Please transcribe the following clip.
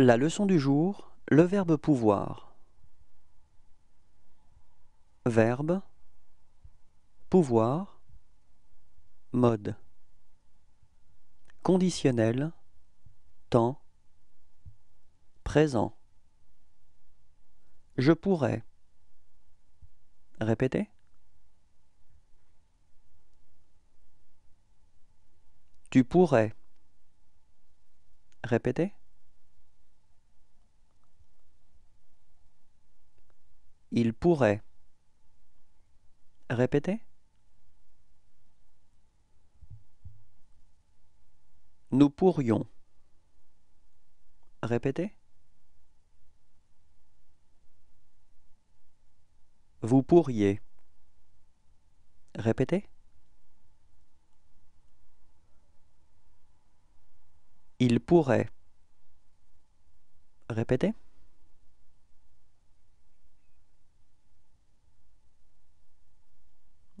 La leçon du jour, le verbe pouvoir. Verbe Pouvoir Mode Conditionnel Temps Présent Je pourrais Répétez Tu pourrais Répétez Il pourrait. Répétez. Nous pourrions. Répétez. Vous pourriez. Répétez. Il pourrait. Répétez.